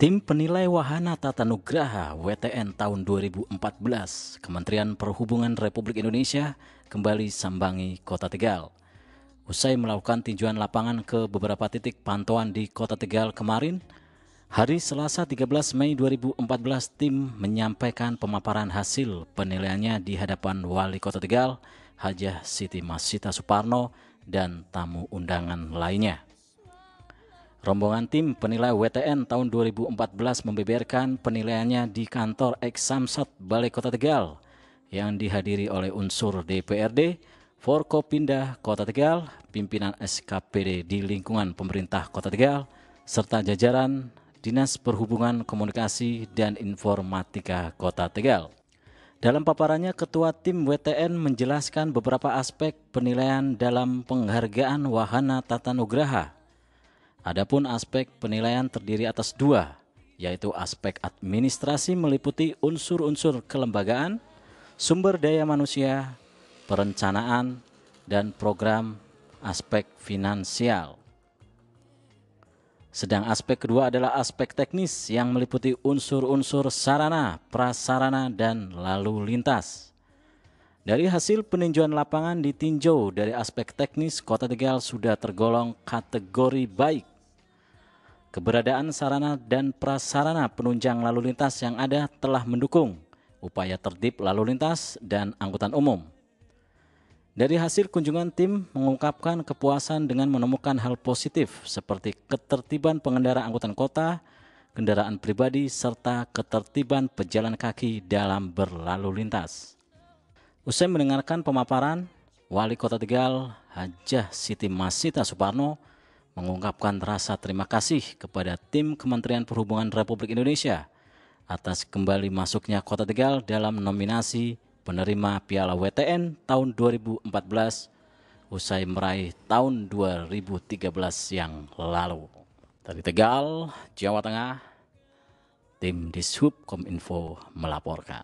Tim penilai wahana tata nugraha WTN tahun 2014 Kementerian Perhubungan Republik Indonesia kembali sambangi Kota Tegal. Usai melakukan tinjauan lapangan ke beberapa titik pantauan di Kota Tegal kemarin, hari Selasa 13 Mei 2014 tim menyampaikan pemaparan hasil penilaiannya di hadapan Wali Kota Tegal, Hajah Siti Masita Suparno, dan tamu undangan lainnya. Rombongan tim penilai WTN tahun 2014 membeberkan penilaiannya di kantor Eksamsat Balai Kota Tegal yang dihadiri oleh unsur DPRD, Forkopinda Kota Tegal, pimpinan SKPD di lingkungan pemerintah Kota Tegal, serta jajaran Dinas Perhubungan Komunikasi dan Informatika Kota Tegal. Dalam paparannya, Ketua Tim WTN menjelaskan beberapa aspek penilaian dalam penghargaan Wahana Tata Nugraha Adapun aspek penilaian terdiri atas dua, yaitu aspek administrasi meliputi unsur-unsur kelembagaan, sumber daya manusia, perencanaan, dan program aspek finansial. Sedang aspek kedua adalah aspek teknis yang meliputi unsur-unsur sarana, prasarana, dan lalu lintas. Dari hasil peninjauan lapangan ditinjau dari aspek teknis, Kota Tegal sudah tergolong kategori baik Keberadaan sarana dan prasarana penunjang lalu lintas yang ada telah mendukung upaya tertib lalu lintas dan angkutan umum. Dari hasil kunjungan tim mengungkapkan kepuasan dengan menemukan hal positif seperti ketertiban pengendara angkutan kota, kendaraan pribadi, serta ketertiban pejalan kaki dalam berlalu lintas. Usai mendengarkan pemaparan, Wali Kota Tegal Hajah Siti Masita Suparno mengungkapkan rasa terima kasih kepada tim Kementerian Perhubungan Republik Indonesia atas kembali masuknya Kota Tegal dalam nominasi penerima Piala WTN tahun 2014 usai meraih tahun 2013 yang lalu. Dari Tegal, Jawa Tengah, tim Dishub Kominfo melaporkan.